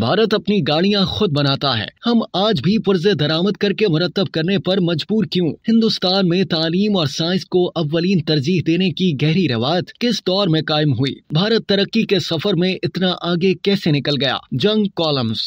भारत अपनी गाड़ियां खुद बनाता है हम आज भी पुर्जे दरामद करके मुरतब करने पर मजबूर क्यों हिंदुस्तान में तालीम और साइंस को अव्वलिन तरजीह देने की गहरी रवायत किस दौर में कायम हुई भारत तरक्की के सफर में इतना आगे कैसे निकल गया जंग कॉलम्स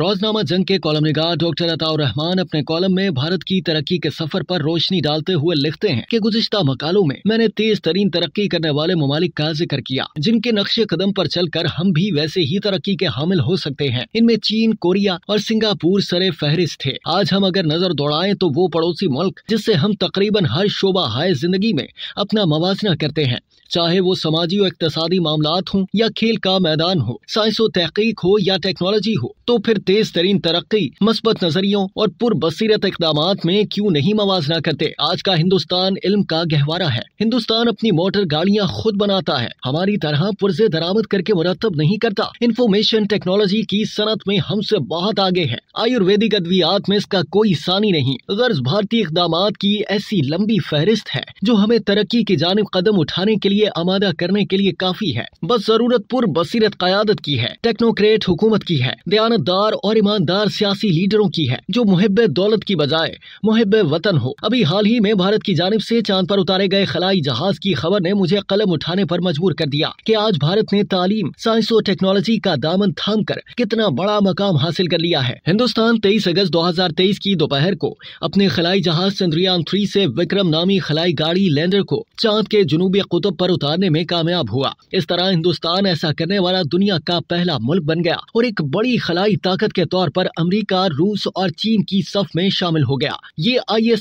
रोजनामा जंग के कॉलम निगार डॉक्टर अताउर रहमान अपने कॉलम में भारत की तरक्की के सफर पर रोशनी डालते हुए लिखते हैं कि गुजश्ता मकालों में मैंने तेज तरीन तरक्की करने वाले ममालिक का जिक्र किया जिनके नक्शे कदम पर चलकर हम भी वैसे ही तरक्की के हामिल हो सकते हैं इनमें चीन कोरिया और सिंगापुर सरे फहरिस्त थे आज हम अगर नजर दौड़ाएं तो वो पड़ोसी मुल्क जिससे हम तकरीबन हर शोबा हाय जिंदगी में अपना मुजना करते हैं चाहे वो समाजी और इकतसादी मामला हों या खेल का मैदान हो साइंस तहकीक हो या टेक्नोलॉजी हो तो फिर तेज तरीन तरक्की मस्बत नजरियों और पुरबसरत इकदाम में क्यूँ नहीं मवाजना करते आज का हिंदुस्तान इल्म का गहवारा है हिंदुस्तान अपनी मोटर गाड़ियाँ खुद बनाता है हमारी तरह पुरजे दरामद करके मुरतब नहीं करता इंफॉर्मेशन टेक्नोलॉजी की सनत में हमसे बहुत आगे है आयुर्वेदिक अद्वियात में इसका कोई सानी नहीं गर्ज भारतीय इकदाम की ऐसी लंबी फहरिस्त है जो हमें तरक्की की जानब कदम उठाने के लिए लिए आमादा करने के लिए काफी है बस जरूरत पुर बसीरत क्यादत की है टेक्नोक्रेट हुकूमत की है दयानतदार और ईमानदार सियासी लीडरों की है जो मुहब दौलत की बजाय मुहब वतन हो अभी हाल ही में भारत की जानब ऐसी चांद आरोप उतारे गए खलाई जहाज की खबर ने मुझे कलम उठाने आरोप मजबूर कर दिया की आज भारत ने तालीम साइंस और टेक्नोलॉजी का दामन थाम कर कितना बड़ा मकाम हासिल कर लिया है हिंदुस्तान तेईस अगस्त दो हजार तेईस की दोपहर को अपने खलाई जहाज चंद्रयान थ्री ऐसी विक्रम नामी खलाई गाड़ी लैंडर को चांद के जुनूबी कुतुब आरोप पर उतारने में कामयाब हुआ इस तरह हिंदुस्तान ऐसा करने वाला दुनिया का पहला मुल्क बन गया और एक बड़ी खलाई ताकत के तौर पर अमरीका रूस और चीन की सफ में शामिल हो गया ये आई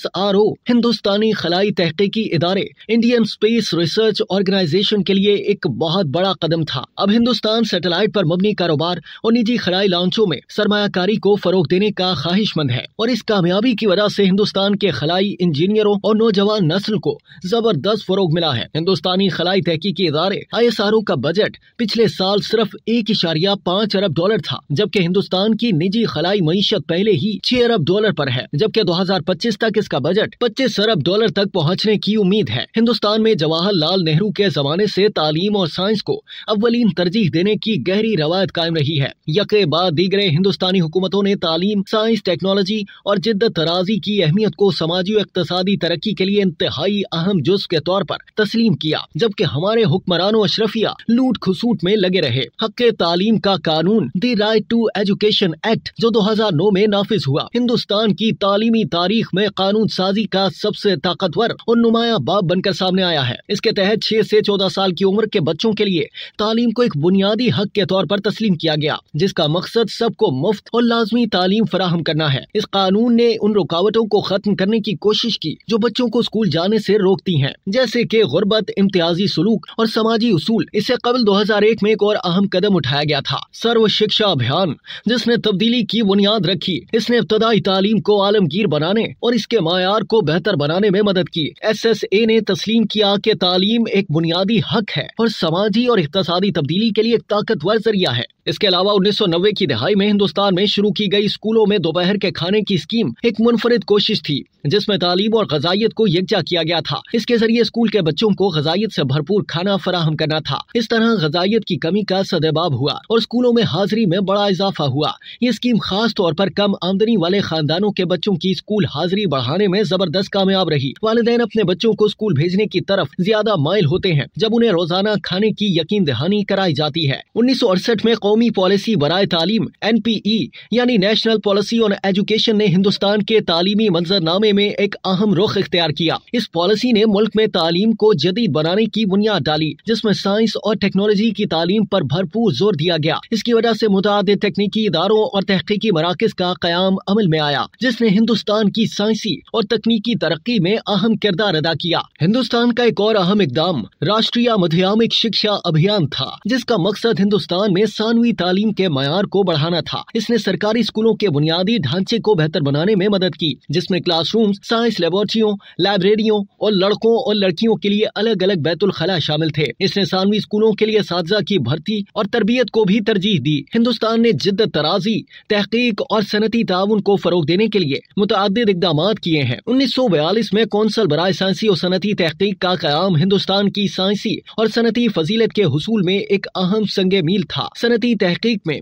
हिंदुस्तानी खलाई तहकीकी इदारे इंडियन स्पेस रिसर्च ऑर्गेनाइजेशन के लिए एक बहुत बड़ा कदम था अब हिंदुस्तान सेटेलाइट आरोप मबनी कारोबार और निजी खलाई लॉन्चों में सरमाकारी को फरोग देने का ख्वाहिशमंद है और इस कामयाबी की वजह ऐसी हिंदुस्तान के खलाई इंजीनियरों और नौजवान नस्ल को जबरदस्त फरोग मिला है हिंदुस्तानी खलाई तहकीकी इदारे आई एस आर ओ का बजट पिछले साल सिर्फ एक इशारिया पाँच अरब डॉलर था जबकि हिंदुस्तान की निजी खलाई मीशत पहले ही छह अरब डॉलर आरोप है जबकि दो हजार पच्चीस तक इसका बजट पच्चीस अरब डॉलर तक पहुँचने की उम्मीद है हिंदुस्तान में जवाहरलाल नेहरू के जमाने ऐसी तालीम और साइंस को अवलिन तरजीह देने की गहरी रवायत कायम रही है यके बाद दीगरे हिंदुस्तानी हुकूमतों ने तालीम साइंस टेक्नोलॉजी और जिद्द तराजी की अहमियत को समाजी और इकतदी तरक्की के लिए इंतहाई अहम जुज के तौर आरोप तस्लीम किया जब जबकि हमारे हुक्मरानों अशरफिया लूट खसूट में लगे रहे हक तालीम का कानून the right to education act जो 2009 में नाफिज हुआ हिंदुस्तान की तालीमी तारीख में कानून साजी का सबसे ताकतवर और नुमाया बाप बनकर सामने आया है इसके तहत छह ऐसी चौदह साल की उम्र के बच्चों के लिए तालीम को एक बुनियादी हक के तौर पर तस्लीम किया गया जिसका मकसद सबको मुफ्त और लाजमी तालीम फराहम करना है इस कानून ने उन रुकावटों को खत्म करने की कोशिश की जो बच्चों को स्कूल जाने ऐसी रोकती है जैसे की गुर्बत इम्तियाज समाजी सलूक और समाजी उसूल इससे कबल 2001 में एक और अहम कदम उठाया गया था सर्व शिक्षा अभियान जिसने तब्दीली की बुनियाद रखी इसने इब्तदाई तालीम को आलमगीर बनाने और इसके मैार को बेहतर बनाने में मदद की एस एस ए ने तस्लीम किया कि तालीम एक बुनियादी हक है और समाजी और इकतदी तब्दीली के लिए एक ताकतवर जरिया है इसके अलावा 1990 की दहाई में हिंदुस्तान में शुरू की गई स्कूलों में दोपहर के खाने की स्कीम एक मुनफरद कोशिश थी जिसमें तालीम और गजाइत को यकजा किया गया था इसके जरिए स्कूल के बच्चों को गजाइत से भरपूर खाना फराहम करना था इस तरह गजाइत की कमी का सदैबाब हुआ और स्कूलों में हाजिरी में बड़ा इजाफा हुआ ये स्कीम खास तौर पर कम आमदनी वाले खानदानों के बच्चों की स्कूल हाजिरी बढ़ाने में जबरदस्त कामयाब रही वालदे अपने बच्चों को स्कूल भेजने की तरफ ज्यादा माइल होते हैं जब उन्हें रोजाना खाने की यकीन दहानी कराई जाती है उन्नीस में कौम कौमी पॉलिसी बरए तालीम एन पी ई यानी नेशनल पॉलिसी ऑन एजुकेशन ने हिंदुस्तान के तालीमी मंजरनामे में एक अहम रुख इख्तियार किया इस पॉलिसी ने मुल्क में तालीम को जदीद बनाने की बुनियाद डाली जिसमें साइंस और टेक्नोलॉजी की तालीम पर भरपूर जोर दिया गया इसकी वजह से मुताद तकनीकी इदारों और तहकीकी मराकज का क्याम अमल में आया जिसने हिंदुस्तान की साइंसी और तकनीकी तरक्की में अहम किरदार अदा किया हिंदुस्तान का एक और अहम इकदाम राष्ट्रीय मध्यामिक शिक्षा अभियान था जिसका मकसद हिंदुस्तान में सानवी हुई तालीम के मैार को बढ़ाना था इसने सरकारी स्कूलों के बुनियादी ढांचे को बेहतर बनाने में मदद की जिसमें क्लासरूम साइंस लेबोरेटरियों लाइब्रेरियों और लड़कों और लड़कियों के लिए अलग अलग बैतुलखला शामिल थे इसने सानवी स्कूलों के लिए साजा की भर्ती और तरबियत को भी तरजीह दी हिंदुस्तान ने जिद तराजी तहकीक और सनती ताउन को फरोग देने के लिए मुतद इकदाम किए हैं उन्नीस सौ बयालीस में कौंसल बरए साइंसी और सनती तहकीक का क्याम हिंदुस्तान की साइंसी और सनती फजीलत के हसूल में एक अहम संग मील था सनती तहकीक में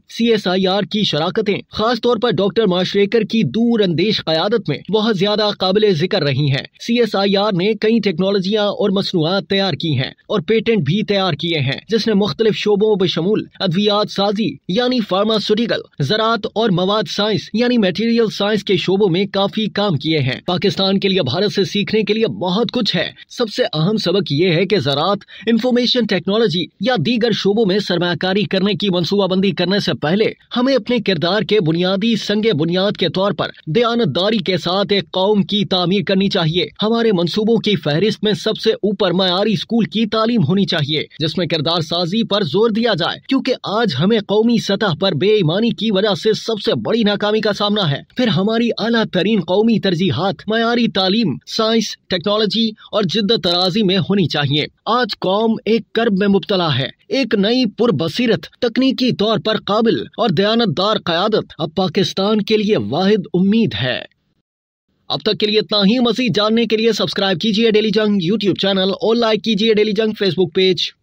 आर की शराकतें तौर पर डॉक्टर माशरेकर की दूर अंदेश क्यादत में बहुत ज्यादा काबिल जिक्र रही हैं। आर ने कई टेक्नोलॉजियां और मसनूआत तैयार की हैं और पेटेंट भी तैयार किए हैं जिसने मुख्तलिफ शोबों बशमूल अद्वियात साजी यानी फार्मास्यूटिकल ज़रात और मवाद साइंस यानी मेटीरियल साइंस के शोबों में काफी काम किए हैं पाकिस्तान के लिए भारत ऐसी सीखने के लिए बहुत कुछ है सबसे अहम सबक ये है की ज़रात इंफॉर्मेशन टेक्नोलॉजी या दीगर शोबों में सरमाकारी करने की मनसूबा शोआबंदी करने से पहले हमें अपने किरदार के बुनियादी संग बुनियाद के तौर पर दयानतदारी के साथ एक कौम की तामीर करनी चाहिए हमारे मनसूबों की फहरिस्त में सबसे ऊपर मयारी स्कूल की तालीम होनी चाहिए जिसमे किरदार साजी पर जोर दिया जाए क्योंकि आज हमें कौमी सतह पर बेईमानी की वजह से सबसे बड़ी नाकामी का सामना है फिर हमारी अला तरीन कौमी तरजीहत मयारी तालीम साइंस टेक्नोलॉजी और जिद तराजी में होनी चाहिए आज कौम एक कर्ब में मुबतला है एक नई पुरबसीरत तकनीकी तौर पर काबिल और दयानतदार क्यादत अब पाकिस्तान के लिए वाहिद उम्मीद है अब तक के लिए इतना ही मजीद जानने के लिए सब्सक्राइब कीजिए डेली जंग यूट्यूब चैनल और लाइक कीजिए डेली जंग फेसबुक पेज